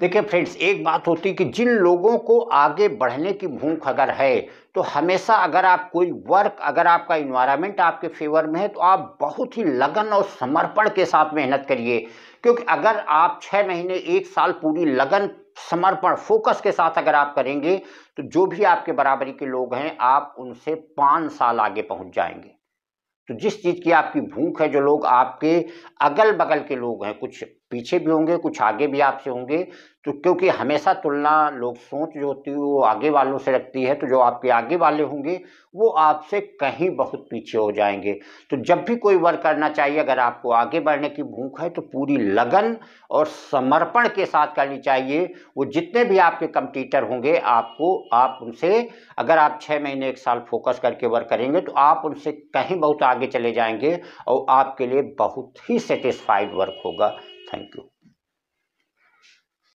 देखिए फ्रेंड्स एक बात होती है कि जिन लोगों को आगे बढ़ने की भूख अगर है तो हमेशा अगर आप कोई वर्क अगर आपका इन्वायरमेंट आपके फेवर में है तो आप बहुत ही लगन और समर्पण के साथ मेहनत करिए क्योंकि अगर आप छः महीने एक साल पूरी लगन समर्पण फोकस के साथ अगर आप करेंगे तो जो भी आपके बराबरी के लोग हैं आप उनसे पाँच साल आगे पहुँच जाएंगे तो जिस चीज़ की आपकी भूख है जो लोग आपके अगल बगल के लोग हैं कुछ पीछे भी होंगे कुछ आगे भी आपसे होंगे तो क्योंकि हमेशा तुलना लोग सोच जो होती है वो आगे वालों से रखती है तो जो आपके आगे वाले होंगे वो आपसे कहीं बहुत पीछे हो जाएंगे तो जब भी कोई वर्क करना चाहिए अगर आपको आगे बढ़ने की भूख है तो पूरी लगन और समर्पण के साथ करनी चाहिए वो जितने भी आपके कंप्यूटर होंगे आपको आप उनसे अगर आप छः महीने एक साल फोकस करके वर्क करेंगे तो आप उनसे कहीं बहुत आगे चले जाएंगे और आपके लिए बहुत ही सेटिस्फाइड वर्क होगा